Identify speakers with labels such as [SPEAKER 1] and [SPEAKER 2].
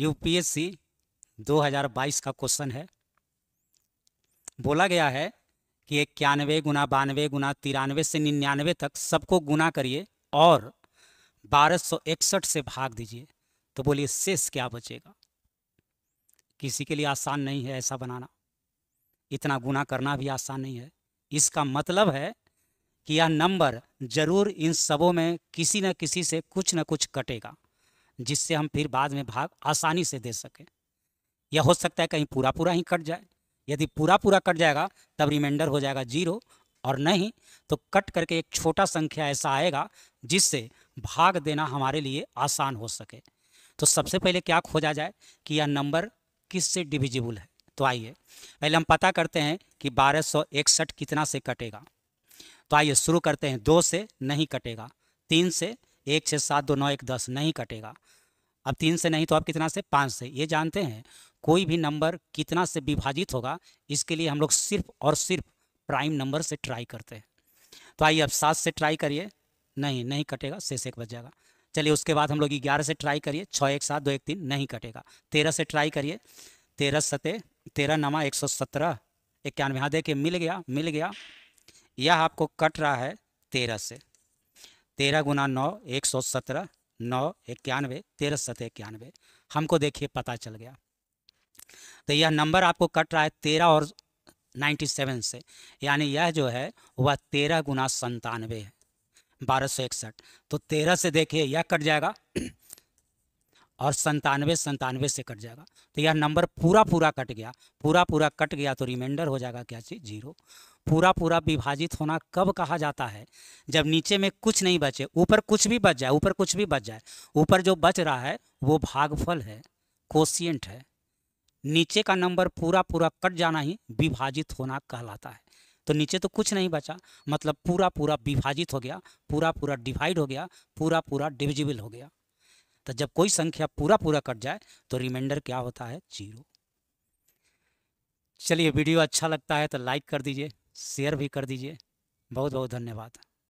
[SPEAKER 1] UPSC 2022 का question है बोला गया है कि इक्यानवे गुना बानवे गुना तिरानवे से निन्यानवे तक सबको गुना करिए और बारह सौ इकसठ से भाग दीजिए तो बोलिए शेष क्या बचेगा किसी के लिए आसान नहीं है ऐसा बनाना इतना गुना करना भी आसान नहीं है इसका मतलब है कि यह नंबर जरूर इन सबों में किसी न किसी से कुछ न कुछ कटेगा जिससे हम फिर बाद में भाग आसानी से दे सकें या हो सकता है कहीं पूरा पूरा ही कट जाए यदि पूरा पूरा कट जाएगा तब रिमाइंडर हो जाएगा जीरो और नहीं तो कट करके एक छोटा संख्या ऐसा आएगा जिससे भाग देना हमारे लिए आसान हो सके तो सबसे पहले क्या खोजा जाए कि यह नंबर किससे डिविजिबल है तो आइए पहले हम पता करते हैं कि बारह कितना से कटेगा तो आइए शुरू करते हैं दो से नहीं कटेगा तीन से एक छः सात दो नौ एक दस नहीं कटेगा अब तीन से नहीं तो आप कितना से पाँच से ये जानते हैं कोई भी नंबर कितना से विभाजित होगा इसके लिए हम लोग सिर्फ और सिर्फ प्राइम नंबर से ट्राई करते हैं तो आइए अब सात से ट्राई करिए नहीं नहीं कटेगा शेष एक बच जाएगा चलिए उसके बाद हम लोग ग्यारह से ट्राई करिए छः एक सात दो एक तीन नहीं कटेगा तेरह से ट्राई करिए तेरह सते तेरह नवा एक सौ सत्रह इक्यानवे हाँ देखिए मिल गया मिल गया यह आपको कट रहा है तेरह से तेरह गुना नौ एक सौ सत्रह नौ इक्यानवे तेरह सत इक्यानवे हमको देखिए पता चल गया तो यह नंबर आपको कट रहा है तेरह और नाइन्टी सेवन से यानी यह जो है वह तेरह गुना संतानवे है बारह सौ इकसठ तो तेरह से देखिए यह कट जाएगा और संतानवे संतानवे से कट जाएगा तो यह नंबर पूरा पूरा कट गया पूरा पूरा कट गया तो रिमाइंडर हो जाएगा क्या चीज़ जीरो पूरा पूरा विभाजित होना कब कहा जाता है जब नीचे में कुछ नहीं बचे ऊपर कुछ भी बच जाए ऊपर कुछ भी बच जाए ऊपर जो बच रहा है वो भागफल है कोशियंट है नीचे का नंबर पूरा पूरा कट जाना ही विभाजित होना कहलाता है तो नीचे तो कुछ नहीं बचा मतलब पूरा पूरा विभाजित हो गया पूरा पूरा डिवाइड हो गया पूरा पूरा डिविजिबल हो गया तो जब कोई संख्या पूरा पूरा कट जाए तो रिमाइंडर क्या होता है जीरो चलिए वीडियो अच्छा लगता है तो लाइक कर दीजिए शेयर भी कर दीजिए बहुत बहुत धन्यवाद